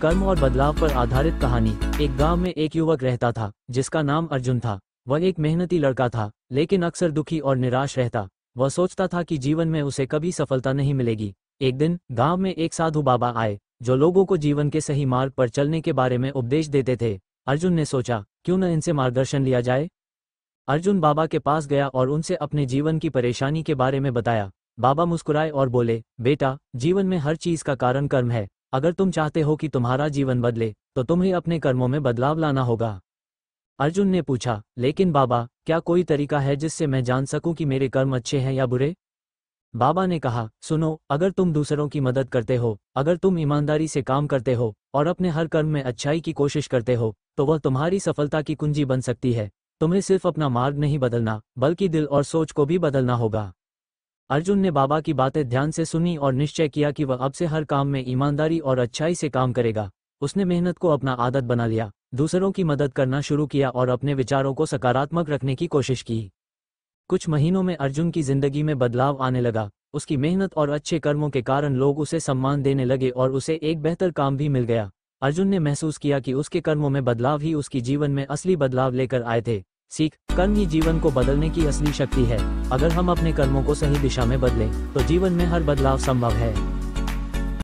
कर्म और बदलाव पर आधारित कहानी एक गांव में एक युवक रहता था जिसका नाम अर्जुन था वह एक मेहनती लड़का था लेकिन अक्सर दुखी और निराश रहता वह सोचता था कि जीवन में उसे कभी सफलता नहीं मिलेगी एक दिन गांव में एक साधु बाबा आए जो लोगों को जीवन के सही मार्ग पर चलने के बारे में उपदेश देते थे अर्जुन ने सोचा क्यों न इनसे मार्गदर्शन लिया जाए अर्जुन बाबा के पास गया और उनसे अपने जीवन की परेशानी के बारे में बताया बाबा मुस्कुराए और बोले बेटा जीवन में हर चीज का कारण कर्म है अगर तुम चाहते हो कि तुम्हारा जीवन बदले तो तुम्हें अपने कर्मों में बदलाव लाना होगा अर्जुन ने पूछा लेकिन बाबा क्या कोई तरीका है जिससे मैं जान सकूं कि मेरे कर्म अच्छे हैं या बुरे बाबा ने कहा सुनो अगर तुम दूसरों की मदद करते हो अगर तुम ईमानदारी से काम करते हो और अपने हर कर्म में अच्छाई की कोशिश करते हो तो वह तुम्हारी सफलता की कुंजी बन सकती है तुम्हें सिर्फ अपना मार्ग नहीं बदलना बल्कि दिल और सोच को भी बदलना होगा अर्जुन ने बाबा की बातें ध्यान से सुनी और निश्चय किया कि वह अब से हर काम में ईमानदारी और अच्छाई से काम करेगा उसने मेहनत को अपना आदत बना लिया दूसरों की मदद करना शुरू किया और अपने विचारों को सकारात्मक रखने की कोशिश की कुछ महीनों में अर्जुन की जिंदगी में बदलाव आने लगा उसकी मेहनत और अच्छे कर्मों के कारण लोग उसे सम्मान देने लगे और उसे एक बेहतर काम भी मिल गया अर्जुन ने महसूस किया कि उसके कर्मों में बदलाव ही उसकी जीवन में असली बदलाव लेकर आए थे सीख कर्म ही जीवन को बदलने की असली शक्ति है अगर हम अपने कर्मों को सही दिशा में बदलें तो जीवन में हर बदलाव संभव है